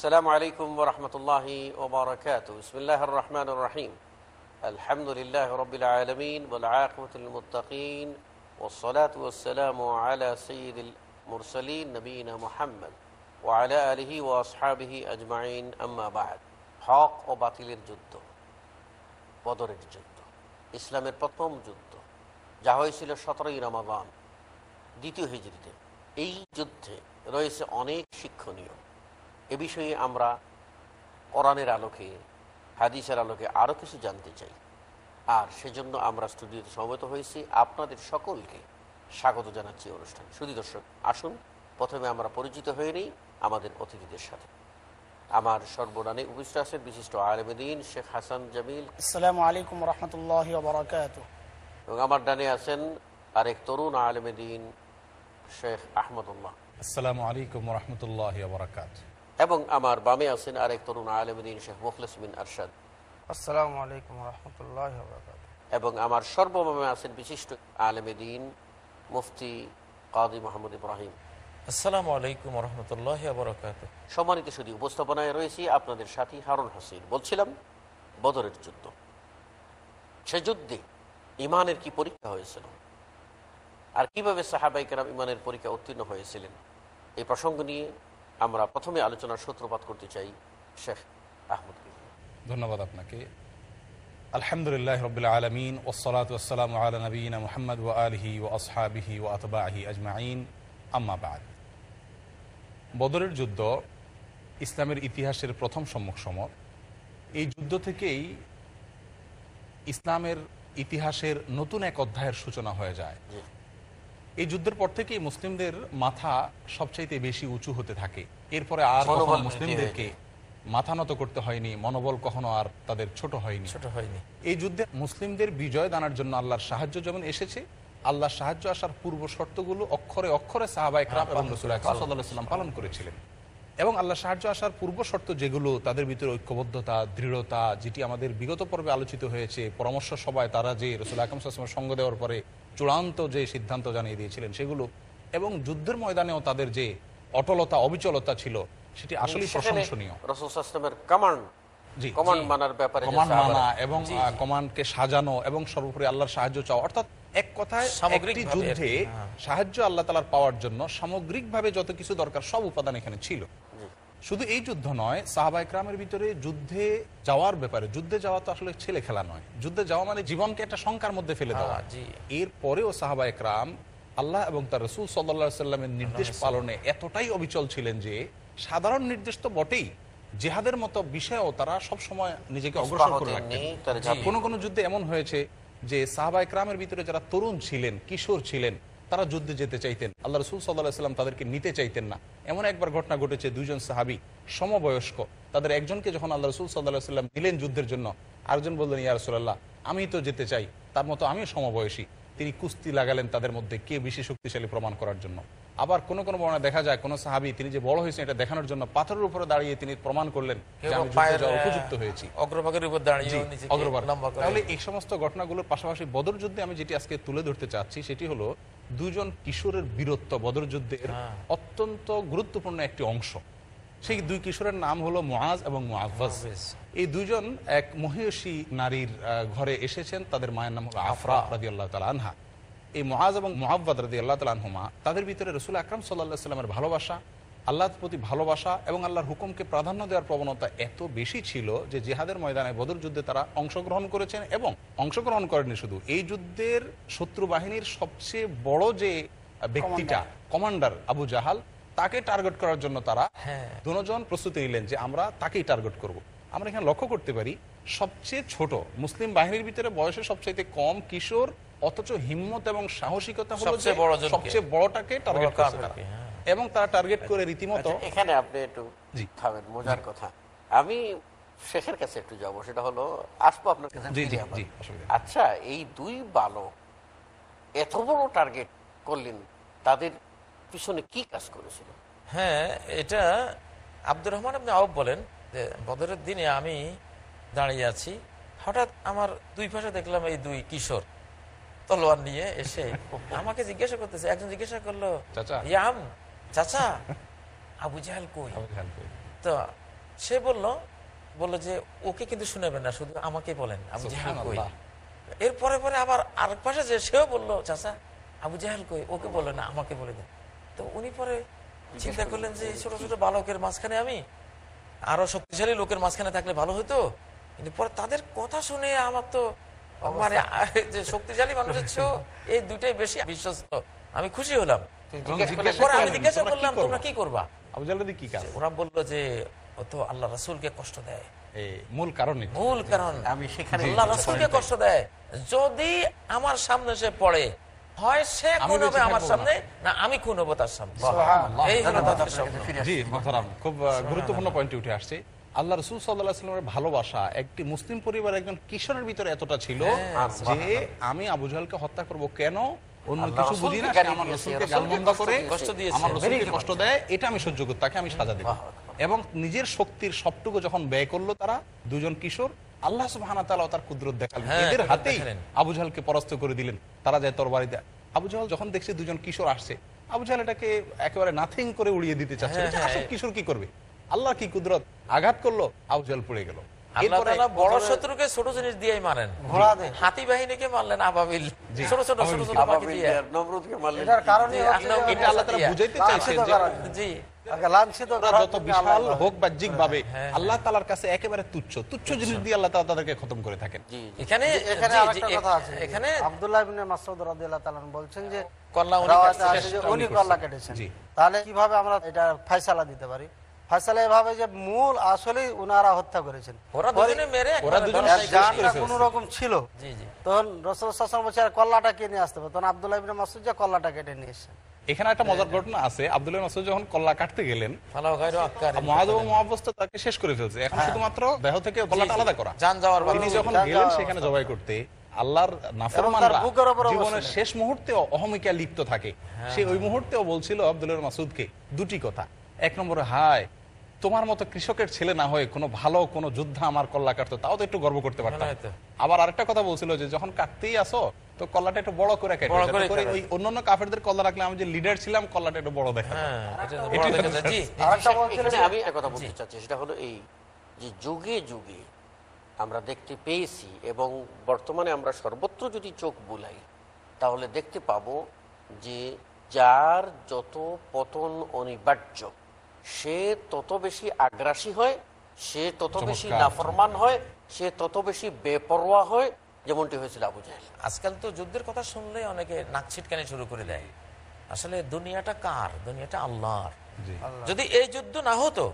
السلام عليكم ورحمة الله وبركاته بسم الله الرحمن الرحيم الحمد لله رب العالمين والعاقبة للمتقين والصلاة والسلام على سيد المرسلين نبينا محمد وعلى آله وأصحابه أجمعين أما بعد হক ও বাতিলের যুদ্ধ বদরের যুদ্ধ ইসলামের প্রথম যুদ্ধ যা হয়েছিল সতেরোই রমাবান দ্বিতীয় হিজড়িতে এই যুদ্ধে রয়েছে অনেক শিক্ষণীয় এ বিষয়ে আমরা কোরআনের আলোকে হাদিসের আলোকে আরও কিছু জানতে চাই আর সেজন্য আমরা স্টুডিওতে সমবেত হয়েছি আপনাদের সকলকে স্বাগত জানাচ্ছি অনুষ্ঠান শুধু দর্শক আসুন প্রথমে আমরা পরিচিত হয়ে নিই আমাদের অতিথিদের সাথে আমার সর্বদানে উপস্থিত আছেন বিশিষ্ট আলমদিন শেখ হাসান জামিল আসসালামু আলাইকুম রহমতুল্লাহ এবং আমার ডানে আছেন আরেক তরুণ আলমদিন শেখ আহমদুল্লাহ আসসালামু আলাইকুম রহমতুল্লাহ এবং আমার বামে আছেন আরেক তরুণ আলমদিন শেখ মুখলিস আরশাদ আসসালামু আলাইকুম রহমতুল্লাহ এবং আমার সর্বমামে আছেন বিশিষ্ট আলমদিন মুফতি কাদি মোহাম্মদ ইব্রাহিম আলাইকুম শুধু উপস্থাপনায় রয়েছি আপনাদের সাথী হারুন হাসিন বলছিলাম বদরের যুদ্ধ সে যুদ্ধে ইমানের কি পরীক্ষা হয়েছিল আর কিভাবে ইমানের পরীক্ষা উত্তীর্ণ হয়েছিলেন এই প্রসঙ্গ নিয়ে আমরা প্রথমে আলোচনার সূত্রপাত করতে চাই শেখ আহমদ ধন্যবাদ আপনাকে আলহামদুলিল্লাহ রবিল্লা আলমিন ওসলাতাম আল নবীন মোহাম্মদ ও আলহি ও আসহাবিহি ও আতবাহি আজমাইন আম্মাবাদ বদরের যুদ্ধ ইসলামের ইতিহাসের প্রথম সম্মুখ সমর এই যুদ্ধ থেকেই ইসলামের ইতিহাসের নতুন এক অধ্যায়ের সূচনা হয়ে যায় এই যুদ্ধের পর থেকে মুসলিমদের মাথা সবচাইতে বেশি উঁচু হতে থাকে এরপরে আর মুসলিমদেরকে মাথা নত করতে হয়নি মনোবল কখনো আর তাদের ছোট হয়নি ছোট হয়নি এই যুদ্ধে মুসলিমদের বিজয় দানার জন্য আল্লাহর সাহায্য যেমন এসেছে আল্লাহর সাহায্য আসার পূর্ব শর্তগুলো অক্ষরে অক্ষরে সাহাবাহাম হ্যাঁ, পালন করেছিলেন এবং আল্লাহ সাহায্য আসার পূর্ব শর্ত যেগুলো তাদের ভিতরে ঐক্যবদ্ধতা দৃঢ়তা যেটি আমাদের বিগত পর্বে আলোচিত হয়েছে পরামর্শ সবাই তারা যে রসুল আকাম সঙ্গ দেওয়ার পরে চূড়ান্ত যে সিদ্ধান্ত জানিয়ে দিয়েছিলেন সেগুলো এবং যুদ্ধের ময়দানেও তাদের যে অটলতা অবিচলতা ছিল সেটি আসলে প্রশংসনীয় এবং কমান্ডকে সাজানো এবং সর্বোপরি আল্লাহর সাহায্য চাওয়া অর্থাৎ এক কথায় সামগ্রিক যুদ্ধে হ্যাঁ। সাহায্য আল্লাহ তালার পাওয়ার জন্য সামগ্রিকভাবে যত কিছু দরকার সব উপাদান এখানে ছিল শুধু এই যুদ্ধ নয় সাহাবা ইকরামের ভিতরে যুদ্ধে যাওয়ার ব্যাপারে যুদ্ধে যাওয়া তো আসলে ছেলে খেলা নয় যুদ্ধে যাওয়া মানে জীবনকে একটা শঙ্কার মধ্যে ফেলে দেওয়া হ্যাঁ, এর পরেও সাহাবা ইকরাম আল্লাহ এবং তার রসুল সাল্লা সাল্লামের নির্দেশ পালনে এতটাই অবিচল ছিলেন যে সাধারণ নির্দেশ তো বটেই জেহাদের মতো বিষয়েও তারা সব সময় নিজেকে অগ্রসর করে রাখতেন কোনো কোনো যুদ্ধে এমন হয়েছে যে সাহাবা ইকরামের ভিতরে যারা তরুণ ছিলেন কিশোর ছিলেন তারা যুদ্ধে যেতে চাইতেন আল্লাহ রসুল সাল্লাহ সাল্লাম তাদেরকে নিতে চাইতেন না এমন একবার ঘটনা ঘটেছে দুজন সাহাবি সমবয়স্ক তাদের একজনকে যখন আল্লাহ রসুল সাল্লাহ সাল্লাম দিলেন যুদ্ধের জন্য আরেকজন বললেন ইয়া রসুল্লাহ আমি তো যেতে চাই তার মতো আমিও সমবয়সী তিনি কুস্তি লাগালেন তাদের মধ্যে কে বেশি শক্তিশালী প্রমাণ করার জন্য আবার কোন কোনো বর্ণা দেখা যায় কোনো সাহাবি তিনি যে বড় হয়েছেন এটা দেখানোর জন্য পাথরের উপরে দাঁড়িয়ে তিনি প্রমাণ করলেন উপযুক্ত হয়েছি অগ্রভাগের উপর তাহলে এই সমস্ত ঘটনাগুলোর পাশাপাশি বদর যুদ্ধে আমি যেটি আজকে তুলে ধরতে চাচ্ছি সেটি হলো দুজন কিশোরের বীরত্ব বদরযুদ্ধের হ্যাঁ। অত্যন্ত গুরুত্বপূর্ণ একটি অংশ সেই দুই কিশোরের নাম হলো মোয়াজ এবং মোয়াজ এই দুজন এক মহিষী নারীর ঘরে এসেছেন তাদের মায়ের নাম হলো আফরা রাজি আল্লাহ আনহা এই মহাজ এবং মোহাব্বাদ রাজি আল্লাহ তালহুমা তাদের ভিতরে রসুল আকরাম সাল্লাহ সাল্লামের ভালোবাসা আল্লাহর প্রতি ভালোবাসা এবং আল্লাহর হুকুমকে প্রাধান্য দেওয়ার প্রবণতা এত বেশি ছিল যে জেহাদের ময়দানে বদর যুদ্ধে তারা অংশগ্রহণ করেছেন এবং অংশগ্রহণ করেনি শুধু এই যুদ্ধের শত্রু বাহিনীর সবচেয়ে বড় যে ব্যক্তিটা কমান্ডার আবু জাহাল তাকে টার্গেট করার জন্য তারা হ্যাঁ। দুজন প্রস্তুতি নিলেন যে আমরা তাকেই টার্গেট করব। আমরা এখানে লক্ষ্য করতে পারি সবচেয়ে ছোট মুসলিম বাহিনীর ভিতরে বয়সে সবচেয়ে কম কিশোর অথচ হিম্মত এবং সাহসিকতা সবচেয়ে বড়টাকে টার্গেট করা এবং তারা টার্গেট করে রীতিমতো আচ্ছা, এখানে আপনি একটু থামেন মজার কথা আমি শেষের কাছে একটু যাব সেটা হলো আসবো আপনার কাছে আচ্ছা এই দুই বালক এত বড় টার্গেট করলেন তাদের পিছনে কি কাজ করেছিল হ্যাঁ এটা আব্দুর রহমান আপনি আব বলেন যে বদরের দিনে আমি দাঁড়িয়ে আছি হঠাৎ আমার দুই পাশে দেখলাম এই দুই কিশোর তলোয়ার নিয়ে এসে আমাকে জিজ্ঞাসা করতেছে একজন জিজ্ঞাসা করলো ইয়াম চাচা আবু জাহাল কই তো সে বলল বলল যে ওকে কিন্তু শুনেবেন না শুধু আমাকে বলেন আবু জাহাল কই এর পরে পরে আবার আর পাশে যে সেও বললো চাচা আবু জাহাল কই ওকে বলে না আমাকে বলে দেন তো উনি পরে চিন্তা করলেন যে ছোট ছোট বালকের মাঝখানে আমি আরো শক্তিশালী লোকের মাঝখানে থাকলে ভালো হতো কিন্তু পরে তাদের কথা শুনে আমার তো মানে যে শক্তিশালী মানুষের চেয়েও এই দুটাই বেশি বিশ্বস্ত আমি খুশি হলাম যদি আমার সামনে সে পড়ে হয় সে খুন হবে আমার সামনে না আমি খুন হবো তার সামনে খুব গুরুত্বপূর্ণ পয়েন্টে উঠে আসছে আল্লাহ রসুল সাল্লাহামের ভালোবাসা একটি মুসলিম পরিবার একজন কিশোরের ভিতরে এতটা ছিল হ্যাঁ, যে আমি আবু জাহালকে হত্যা করব কেন অন্য এবং নিজের শক্তির সবটুকু যখন ব্যয় করলো তারা দুজন কিশোর আল্লাহ তার কুদরত দেখালেন হ্যাঁ, হাতেই পরাস্ত করে দিলেন তারা যায় তরবারিতে আবু জাহাল যখন দেখছে দুজন কিশোর আসছে আবুজাহাল এটাকে একেবারে নাথিং করে উড়িয়ে দিতে চাচ্ছে হ্যাঁ, হ্যাঁ। কিশোর কি করবে আল্লাহ কি কুদরত আঘাত করলো আবু পড়ে গেল আল্লাহ হ্যাঁ, হ্যাঁ। তালার কাছে একেবারে তুচ্ছ তুচ্ছ জিনিস দিয়ে আল্লাহ তালা তাদেরকে খতম করে থাকেন এখানে এখানে আবদুল্লাহ বলছেন যে কল্লা উনি কেটেছেন তাহলে কিভাবে আমরা এটা ফয়সালা দিতে পারি যে মূল আসলেই উনারা হত্যা করেছেন কোন রকম ছিল তখন বলছে আসতে হবে তখন আবদুল্লাহ মাসুদ যে কল্লাটা কেটে নিয়ে এসেছেন এখানে একটা মজার ঘটনা আছে মাসুদ যখন কল্লা কাটতে গেলেন তাকে শেষ করে ফেলছে এখন হ্যাঁ। শুধুমাত্র দেহ থেকে কল্লাটা আলাদা করা যান যাওয়ার তিনি যখন গেলেন সেখানে জবাই করতে আল্লাহর শেষ মুহূর্তে অহমিকা লিপ্ত থাকে হ্যাঁ। সে ওই মুহূর্তেও বলছিল মাসুদ মাসুদকে দুটি কথা এক নম্বরে হায় তোমার মতো কৃষকের ছেলে না হয়ে কোনো ভালো কোনো যোদ্ধা আমার কল্লা কাটতো তাও তো একটু গর্ব করতে পারতাম আবার আরেকটা কথা বলছিল যে যখন কাটতেই আসো তো কল্লাটা একটু বড় করে কাটে ওই অন্যান্য কাফেরদের কল্লা রাখলে আমি যে লিডার ছিলাম কল্লাটা একটু বড় দেখা আমি কথা বলতে চাচ্ছি সেটা হলো এই যে যুগে যুগে আমরা দেখতে পেয়েছি এবং বর্তমানে আমরা সর্বত্র যদি চোখ বুলাই তাহলে দেখতে পাবো যে যার যত পতন অনিবার্য সে তত বেশি আগ্রাসী হয় সে তত বেশি নাফরমান হয় সে তত বেশি বেপরোয়া হয় যেমনটি হয়েছিল আবু জাহেল আজকাল তো যুদ্ধের কথা শুনলে অনেকে নাক ছিটকানি শুরু করে দেয় আসলে দুনিয়াটা কার দুনিয়াটা আল্লাহর যদি এই যুদ্ধ না হতো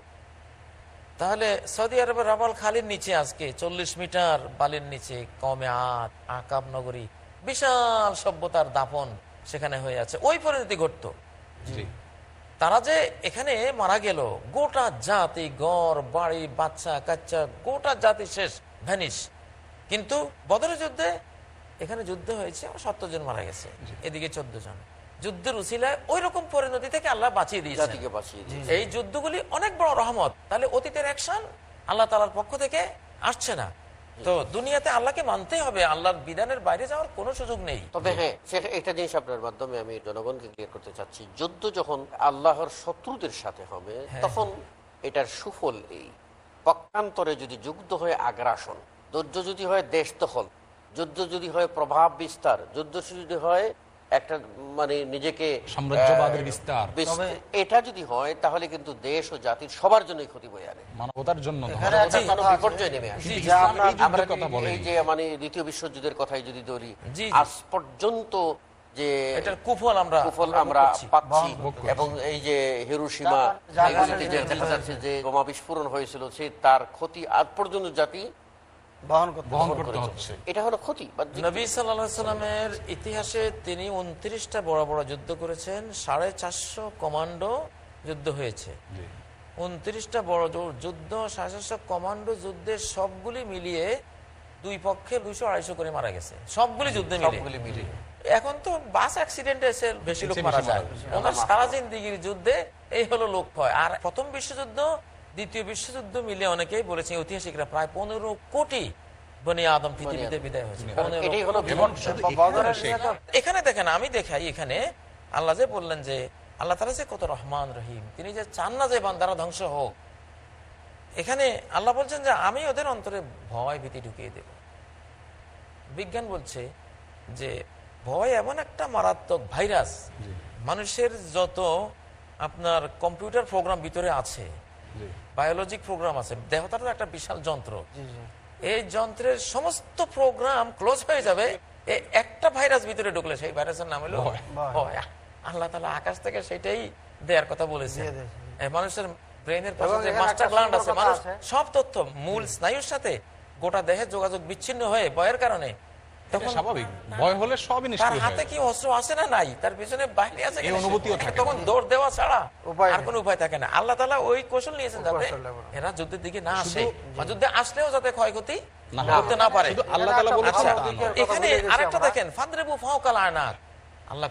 তাহলে সৌদি আরবের রাবাল খালির নিচে আজকে চল্লিশ মিটার বালির নিচে কমে আট আকাব নগরী বিশাল সভ্যতার দাপন সেখানে হয়ে আছে ওই পরিণতি ঘটত তারা যে এখানে মারা গেল গোটা জাতি গড় বাড়ি বাচ্চা কাচ্চা গোটা জাতি শেষ ভ্যানিস কিন্তু বদরের যুদ্ধে এখানে যুদ্ধ হয়েছে সত্তর জন মারা গেছে এদিকে চোদ্দ জন যুদ্ধের উচিলায় ওই রকম পরিণতি থেকে আল্লাহ বাঁচিয়ে দিয়েছে এই যুদ্ধগুলি অনেক বড় রহমত তাহলে অতীতের অ্যাকশন আল্লাহ তালার পক্ষ থেকে আসছে না তো দুনিয়াতে আল্লাহকে মানতেই হবে আল্লাহর বিধানের বাইরে যাওয়ার কোনো সুযোগ নেই তবে হ্যাঁ একটা জিনিস আপনার মাধ্যমে আমি জনগণকে ক্লিয়ার করতে চাচ্ছি যুদ্ধ যখন আল্লাহর শত্রুদের সাথে হবে হ্যাঁ। তখন এটার সুফল এই পক্ষান্তরে যদি যুদ্ধ হয় আগ্রাসন যুদ্ধ যদি হয় দেশ দখল যুদ্ধ যদি হয় প্রভাব বিস্তার যুদ্ধ যদি হয় একটা মানে নিজেকে সাম্রাজ্যবাদের বিস্তার এটা যদি হয় তাহলে কিন্তু দেশ ও জাতির সবার জন্য ক্ষতি বয়ে আনে মানবতার জন্য যে মানে দ্বিতীয় বিশ্বযুদ্ধের কথাই যদি ধরি আজ পর্যন্ত এবং এই যে তার ক্ষতি আজ পর্যন্ত জাতি সবগুলি মিলিয়ে দুই পক্ষে দুইশো আড়াইশো করে মারা গেছে সবগুলি যুদ্ধে এখন তো বাস অ্যাক্সিডেন্ট এসে বেশি লোক মারা যায় সারা জিন্দিগির যুদ্ধে এই হলো লক্ষ্য আর প্রথম বিশ্বযুদ্ধ দ্বিতীয় বিশ্বযুদ্ধ মিলে অনেকেই বলেছে ঐতিহাসিকরা প্রায় পনেরো কোটি এখানে দেখেন আমি দেখাই এখানে আল্লাহ যে বললেন যে আল্লাহ তালা যে কত রহমান রহিম তিনি যে চান না যে বান্দারা ধ্বংস হোক এখানে আল্লাহ বলছেন যে আমি ওদের অন্তরে ভয় ভীতি ঢুকিয়ে দেব বিজ্ঞান বলছে যে ভয় এমন একটা মারাত্মক ভাইরাস মানুষের যত আপনার কম্পিউটার প্রোগ্রাম ভিতরে আছে বায়োলজিক প্রোগ্রাম আছে দেহটা একটা বিশাল যন্ত্র এই যন্ত্রের সমস্ত প্রোগ্রাম ক্লোজ হয়ে যাবে একটা ভাইরাস ভিতরে ঢুকলে সেই ভাইরাসের নাম হলো আল্লাহ তালা আকাশ থেকে সেটাই দেওয়ার কথা বলেছে মানুষের ব্রেনের পাশে মাস্টার গ্লান্ড আছে মানুষ সব তথ্য মূল স্নায়ুর সাথে গোটা দেহের যোগাযোগ বিচ্ছিন্ন হয়ে বয়ের কারণে আচ্ছা, আল্লাহ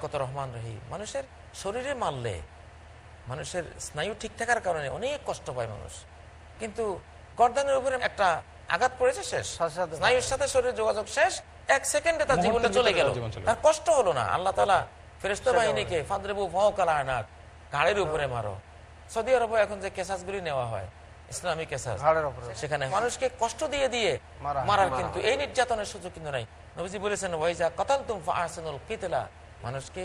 কত রহমান রহি মানুষের শরীরে মারলে মানুষের স্নায়ু ঠিক থাকার কারণে অনেক কষ্ট পায় মানুষ কিন্তু গর্দানের উপরে একটা আঘাত পড়েছে শেষ স্নায়ুর সাথে শরীরের যোগাযোগ শেষ এক সেকেন্ডে তার জীবনটা চলে গেল তার কষ্ট হলো না আল্লাহ তালা ফেরেস্ত বাহিনীকে ফাদরেবু ফকাল আনার ঘাড়ের উপরে মারো সৌদি আরব এখন যে কেসাসগুলি নেওয়া হয় ইসলামী কেসাস সেখানে মানুষকে কষ্ট দিয়ে দিয়ে মারার কিন্তু এই নির্যাতনের সুযোগ কিন্তু নাই নবীজি বলেছেন মানুষকে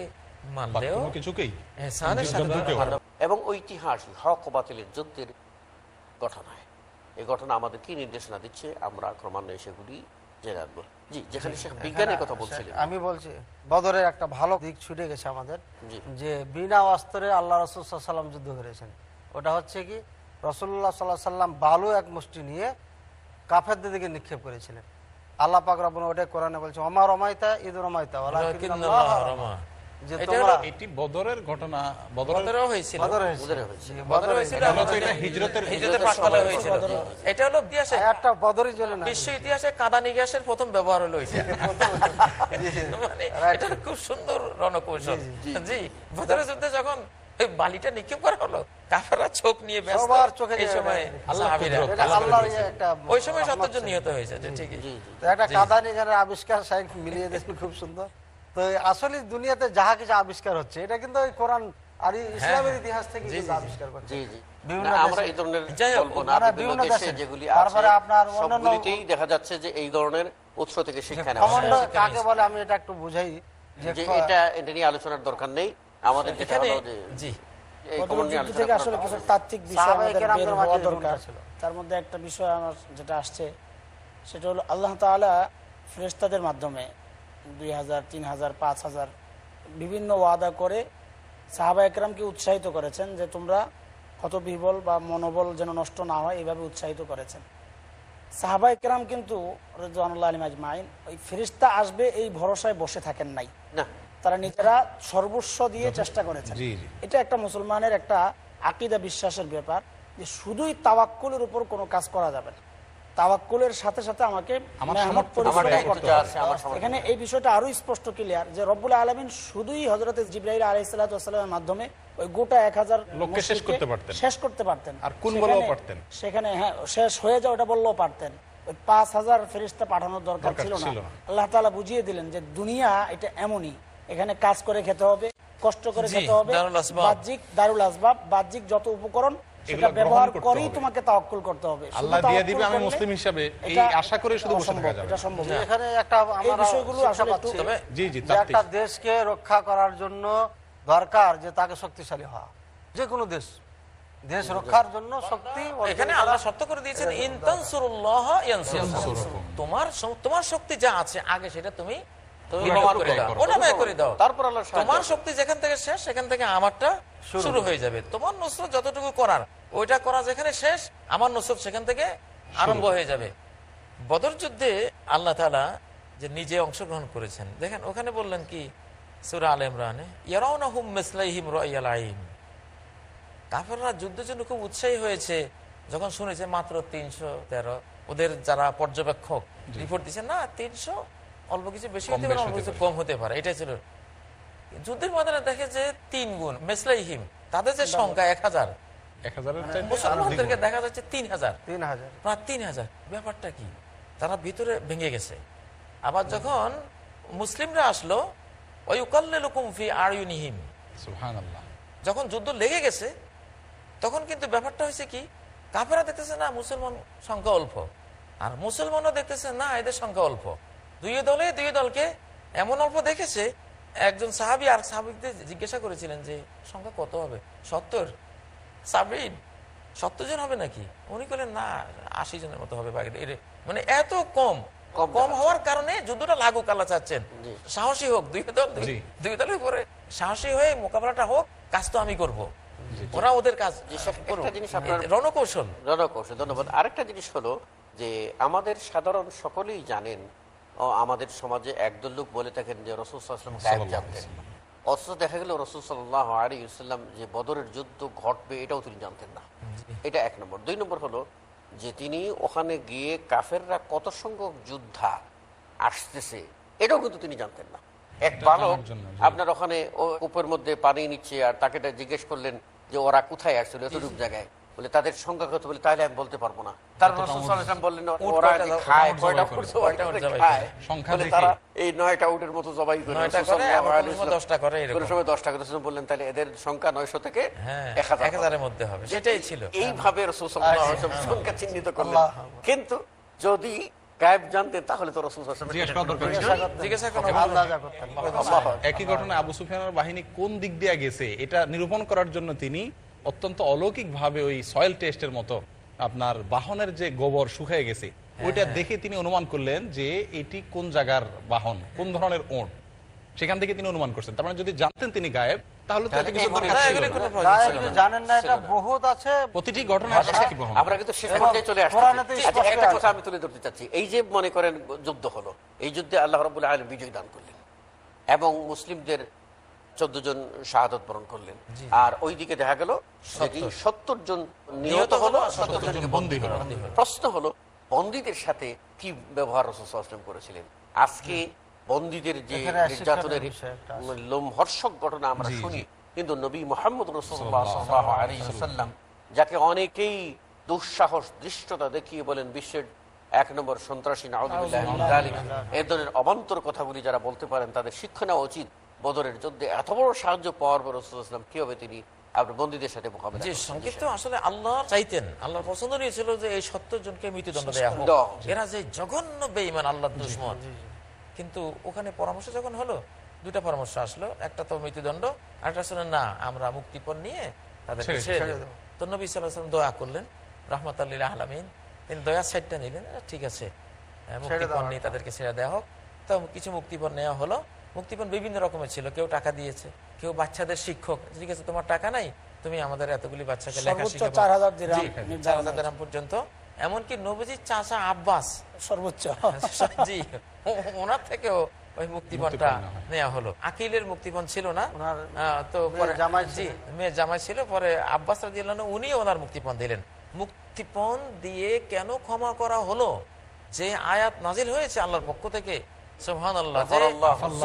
এবং ঐতিহাসিক হক বাতিলের যুদ্ধের ঘটনায় এই ঘটনা আমাদের কি নির্দেশনা দিচ্ছে আমরা ক্রমান্বয়ে সেগুলি হ্যাঁ, হ্যাঁ, আমি বলছি বদরের একটা ভালো দিক ছুটে গেছে আমাদের যে বিনা অস্ত্রে আল্লাহ রসুলাম যুদ্ধ করেছেন ওটা হচ্ছে কি রসুল্লাহ সাল্লাহ সাল্লাম বালু এক মুষ্টি নিয়ে কাফের দিকে নিক্ষেপ করেছিলেন আল্লাহ পাক বোন ওটা কোরআনে বলছে অমা রমাইতা ঈদ রমাইতা যুদ্ধে যখন ওই বালিটা নিক্ষেপ করা হলো কাফেরা চোখ নিয়ে এই সময় ইয়ে ওই সময় সত্তর নিহত হয়েছে ঠিকই একটা কাদানি আবিষ্কার মিলিয়ে দিয়েছেন খুব সুন্দর তো আসলে দুনিয়াতে যাহা কিছু আবিষ্কার হচ্ছে এটা কিন্তু ওই কোরআন আর হ্যাঁ, ইসলামের হ্যাঁ। ইতিহাস থেকে আবিষ্কার করছে দেখা যাচ্ছে এই ধরনের উৎস থেকে হ্যাঁ, বলে আমি এটা একটু বুঝাই এটা এটা নিয়ে আলোচনার দরকার নেই আমাদের তার মধ্যে একটা বিষয় আমার যেটা আসছে সেটা হলো আল্লাহ তাআলা মাধ্যমে দুই হাজার তিন হাজার পাঁচ হাজার বিভিন্ন ওয়াদা করে সাহাবা একরামকে উৎসাহিত করেছেন যে তোমরা হতবিহবল বা মনোবল যেন নষ্ট না হয় এইভাবে উৎসাহিত করেছেন সাহাবা একরাম কিন্তু রেজানুল্লাহ আলিম আজমাইন ওই ফেরিস্তা আসবে এই ভরসায় বসে থাকেন নাই না তারা নিজেরা সর্বস্ব দিয়ে চেষ্টা করেছেন এটা একটা মুসলমানের একটা আকিদা বিশ্বাসের ব্যাপার যে শুধুই তাওয়াক্কুলের উপর কোনো কাজ করা যাবে না তাওয়াক্কুলের সাথে সাথে আমাকে এখানে এই বিষয়টা আরো স্পষ্ট ক্লিয়ার যে রব্বুল আলমিন শুধুই হজরত জিব্রাহিল আলাইসালামের মাধ্যমে ওই গোটা এক হাজার শেষ করতে পারতেন আর কোন পারতেন সেখানে হ্যাঁ শেষ হয়ে যাও ওটা বললেও পারতেন পাঁচ হাজার ফেরিস্তা পাঠানোর দরকার ছিল না আল্লাহ তালা বুঝিয়ে দিলেন যে দুনিয়া এটা এমনই এখানে কাজ করে খেতে হবে কষ্ট করে খেতে হবে বাহ্যিক দারুল আসবাব বাহ্যিক যত উপকরণ হ্যাঁ। একটা দেশকে রক্ষা করার জন্য দরকার যে তাকে শক্তিশালী হওয়া যে কোনো দেশ দেশ রক্ষার জন্য শক্তি এখানে আল্লাহ করে দিয়েছেন তোমার তোমার শক্তি যা আছে আগে সেটা তুমি তুমি দাও করে দাও তারপর আল্লাহ তোমার শক্তি যেখান থেকে শেষ সেখান থেকে আমারটা শুরু হয়ে যাবে তোমার নসরত যতটুকু করার ওইটা করা যেখানে শেষ আমার নসরত সেখান থেকে আরম্ভ হয়ে যাবে বদর যুদ্ধে আল্লাহ তালা যে নিজে অংশগ্রহণ করেছেন দেখেন ওখানে বললেন কি সুরা আল ইমরানে যুদ্ধের জন্য খুব উৎসাহী হয়েছে যখন শুনেছে মাত্র তিনশো তেরো ওদের যারা পর্যবেক্ষক রিপোর্ট দিচ্ছে না তিনশো অল্প কিছু বেশি হতে পারে অল্প কিছু কম হতে পারে এটাই ছিল যুদ্ধের ময়দানে দেখে যে তিন গুণ মেসলাইহিম তাদের যে সংখ্যা এক হাজার মুসলমানদেরকে দেখা যাচ্ছে তিন হাজার প্রায় তিন হাজার ব্যাপারটা কি তারা ভিতরে ভেঙে গেছে আবার যখন মুসলিমরা আসলো ওইকাল্লুকুমফি আর যখন যুদ্ধ লেগে গেছে তখন কিন্তু ব্যাপারটা হয়েছে কি কাপেরা দেখতেছে না মুসলমান সংখ্যা অল্প আর মুসলমানও দেখতেছে না এদের সংখ্যা অল্প দুই দলে দুই দলকে এমন অল্প দেখেছে একজন সাহাবি আর সাহাবিকদের জিজ্ঞাসা করেছিলেন যে সংখ্যা কত হবে সত্তর সাবিন সত্তর জন হবে নাকি উনি বললেন না আশি জনের মতো হবে বাকি মানে এত কম কম হওয়ার কারণে যুদ্ধটা লাগুক আল্লাহ চাচ্ছেন সাহসী হোক দুই দল দুই দলের উপরে সাহসী হয়ে মোকাবেলাটা হোক কাজ তো আমি করব। ওরা ওদের কাজ রণকৌশল রণকৌশল ধন্যবাদ আরেকটা জিনিস হলো যে আমাদের সাধারণ সকলেই জানেন আমাদের সমাজে একদল লোক বলে থাকেন যে রসুল সাল্লাম গায়েব জানতেন অথচ দেখা গেল রসুল সাল্লাহ আলী ইসলাম যে বদরের যুদ্ধ ঘটবে এটাও তিনি জানতেন না এটা এক নম্বর দুই নম্বর হলো যে তিনি ওখানে গিয়ে কাফেররা কত সংখ্যক যোদ্ধা আসতেছে এটাও কিন্তু তিনি জানতেন না এক বালক আপনার ওখানে কূপের মধ্যে পানি নিচ্ছে আর তাকে জিজ্ঞেস করলেন যে ওরা কোথায় আসছিল এতটুক জায়গায় বলে তাদের সংখ্যা কত বলে তাহলে আমি বলতে পারবো না হ্যাঁ, আচ্ছা, আচ্ছা। কিন্তু যদি গায়েব জানতেন তাহলে তো রসুল একই ঘটনা আবু সুফিয়ানের বাহিনী কোন দিক দিয়ে গেছে এটা নিরূপণ করার জন্য তিনি অত্যন্ত অলৌকিকভাবে ওই সয়েল টেস্টের মতো আপনার বাহনের যে গোবর শুকিয়ে গেছে হ্যাঁ, ওইটা হ্যাঁ। দেখে তিনি অনুমান করলেন যে এটি কোন জায়গার বাহন কোন ধরনের ওট সেখান থেকে তিনি অনুমান করছেন তার মানে যদি জানতেন তিনি গায়েব আচ্ছা, আচ্ছা, এবং মুসলিমদের চোদ্দ জন শাহাদত বরণ করলেন আর ওই দিকে দেখা গেল সত্তর জন নিহত হলো প্রশ্ন হলো বন্দীদের সাথে কি ব্যবহার রসম করেছিলেন আজকে বন্দীদের যে নির্যাতনের লোমহর্ষক ঘটনা আমরা শুনি কিন্তু নবী মোহাম্মদ রসুল্লাহাম যাকে অনেকেই দুঃসাহস দৃষ্টতা দেখিয়ে বলেন বিশ্বের এক নম্বর সন্ত্রাসী নাউদ্দিল্লাহ এ ধরনের অবান্তর কথাগুলি যারা বলতে পারেন তাদের শিক্ষা নেওয়া উচিত বদরের যুদ্ধে এত বড় সাহায্য পাওয়ার পর রসুলাম কিভাবে তিনি মুক্তিপণ নিয়ে করলেন রহমত আলমিন তিনি দয়া সাইডটা নিলেন ঠিক আছে মুক্তিপণ নিয়ে তাদেরকে ছেড়ে দেওয়া হোক তো কিছু মুক্তিপণ নেওয়া হলো মুক্তিপণ বিভিন্ন রকমের ছিল কেউ টাকা দিয়েছে কেউ বাচ্চাদের শিক্ষক ঠিক আছে তোমার টাকা নাই তুমি আমাদের এতগুলি বাচ্চাকে লেখা পর্যন্ত এমনকি নবজি চাষা আব্বাস সর্বোচ্চ ওনার থেকেও ওই মুক্তিপণটা নেওয়া হলো আকিলের মুক্তিপণ ছিল না তো পরে জামাই ছিল পরে আব্বাস উনি ওনার মুক্তিপণ দিলেন মুক্তিপণ দিয়ে কেন ক্ষমা করা হলো যে আয়াত নাজিল হয়েছে আল্লাহর পক্ষ থেকে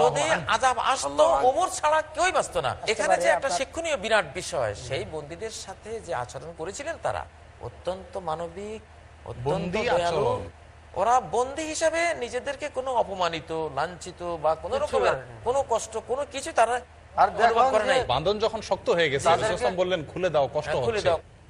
যদি আজাব আসতো ওমর ছাড়া কেউই বাঁচত না এখানে যে একটা শিক্ষণীয় বিরাট বিষয় সেই বন্দীদের সাথে যে আচরণ করেছিলেন তারা অত্যন্ত মানবিক অত্যন্ত ওরা বন্দি হিসাবে নিজেদেরকে কোনো অপমানিত লাঞ্ছিত বা কোন রকমের কোনো কষ্ট কোনো কিছু তারা আর বান্ধন যখন শক্ত হয়ে গেছে বললেন খুলে দাও কষ্ট হ্যাঁ, খুলে দাও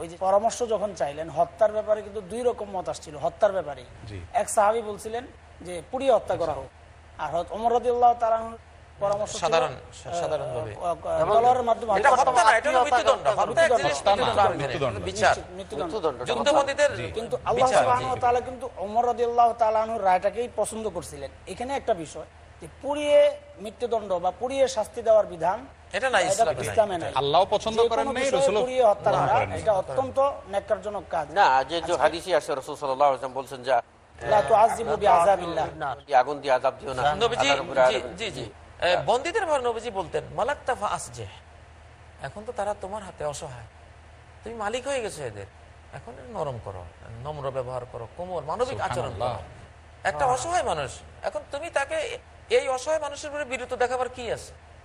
ওই যে পরামর্শ যখন চাইলেন হত্যার ব্যাপারে কিন্তু দুই রকম মত আসছিল হত্যার ব্যাপারে এক সাহাবি বলছিলেন যে পুড়িয়ে হত্যা করা হোক আর অমর রদুল্লাহ তারা পরামর্শ কিন্তু কিন্তু রায়টাকেই পছন্দ করছিলেন এখানে একটা বিষয় যে পুড়িয়ে মৃত্যুদণ্ড বা পুড়িয়ে শাস্তি দেওয়ার বিধান নবীজি বন্দীদের নবীজি বলতেন এখন তো তারা তোমার হাতে অসহায় তুমি মালিক হয়ে গেছো এদের এখন নরম করো নম্র ব্যবহার করো কোমর মানবিক আচরণ একটা অসহায় মানুষ এখন তুমি তাকে এই অসহায় মানুষের উপরে বিরত দেখাবার কি আছে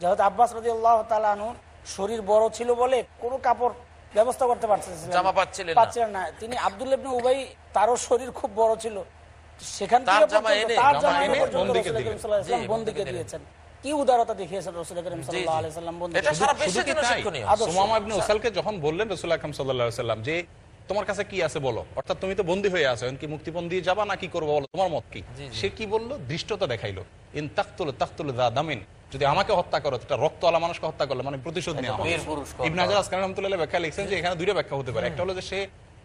যেহেতু আব্বাস রাজি আল্লাহ তালুর শরীর বড় ছিল বলে কোনো কাপড় ব্যবস্থা করতে পারছিলেন পাচ্ছিলেন না তিনি আবদুল্লাবনে উবাই তারও শরীর খুব বড় ছিল সেখান থেকে বন্দিকে দিয়েছেন যখন বললেন যে তোমার কাছে কি আছে বলো অর্থাৎ তুমি তো বন্দী হয়ে আছো দিয়ে যাবা না কি করবো বলো তোমার মত কি সে কি বললো দৃষ্টতা দেখাইলো তাক্তুল তাক্তুল দা দামিন যদি আমাকে হত্যা করো রক্ত আলা মানুষকে হত্যা করলে মানে প্রতিশোধ নেওয়া ইবন হাজার আসকার রহমতুল্লাহ ব্যাখ্যা লিখছেন যে এখানে দুইটা ব্যাখ্যা হতে পারে একটা হলো যে সে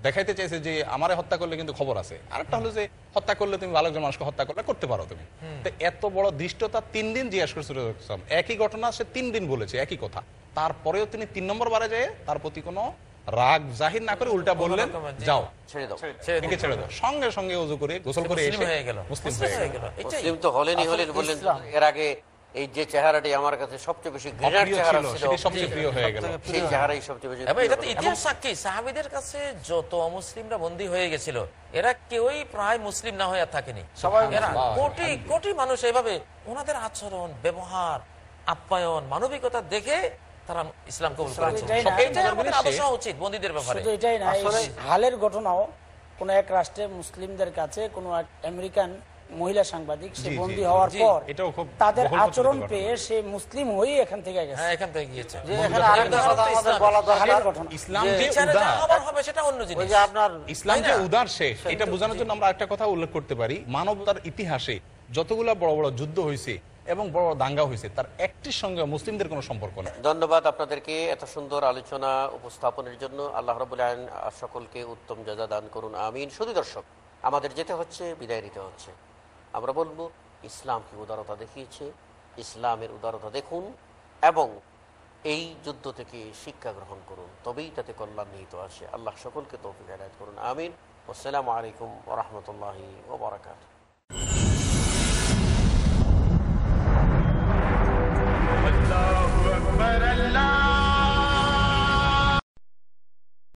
দেখাইতে চাইছে যে আমার হত্যা করলে কিন্তু খবর আছে আরেকটা হলো যে হত্যা করলে তুমি ভালো একজন মানুষকে হত্যা করলে করতে পারো তুমি তো এত বড় দৃষ্টতা তিন দিন জিজ্ঞাসা করছিল একই ঘটনা সে তিন দিন বলেছে একই কথা তারপরেও তিনি তিন নম্বর বারে যায় তার প্রতি কোনো রাগ জাহির না করে উল্টা বললেন যাও ছেড়ে দাও ছেড়ে দাও সঙ্গে সঙ্গে উজু করে গোসল করে এসে মুসলিম হয়ে গেল এর আগে এই যে চেহারাটি আমার কাছে সবচেয়ে বেশি ঘৃণার চেহারা ছিল সেই চেহারাই সবচেয়ে বেশি হ্যাঁ, এটা তো ইতিহাস সাক্ষী সাহাবিদের কাছে যত অমুসলিমরা বন্দী হয়ে গেছিল এরা কেউই প্রায় মুসলিম না হয়ে থাকেনি কোটি কোটি মানুষ এভাবে ওনাদের আচরণ ব্যবহার আপ্যায়ন মানবিকতা দেখে তারা ইসলাম কবুল করেছে উচিত বন্দীদের ব্যাপারে এটাই না হালের ঘটনাও কোন এক রাষ্ট্রে মুসলিমদের কাছে কোন এক আমেরিকান মহিলা সাংবাদিক সে বন্দী হওয়ার পর তাদের আচরণ পেয়ে সে মুসলিম হয়ে এখান থেকে গেছে হ্যাঁ, ইসলাম যে উদার সে এটা বোঝানোর জন্য আমরা একটা কথা উল্লেখ করতে পারি মানবতার ইতিহাসে যতগুলো বড় বড় যুদ্ধ হয়েছে এবং বড় বড় দাঙ্গা হয়েছে তার একটির সঙ্গে মুসলিমদের কোনো সম্পর্ক নেই ধন্যবাদ আপনাদেরকে এত সুন্দর আলোচনা উপস্থাপনের জন্য আল্লাহ রবুল্লাহ সকলকে উত্তম যজা দান করুন আমিন শুধু দর্শক আমাদের যেতে হচ্ছে বিদায় নিতে হচ্ছে আমরা বলবো কি উদারতা দেখিয়েছে ইসলামের উদারতা দেখুন এবং এই যুদ্ধ থেকে শিক্ষা গ্রহণ করুন তবেই তাতে কল্যাণ নিহিত আসে আল্লাহ সকলকে তৌফিক আনায়ত করুন আমিন আসসালাম আলাইকুম রহমতুল্লাহি ওবরাকাত Allah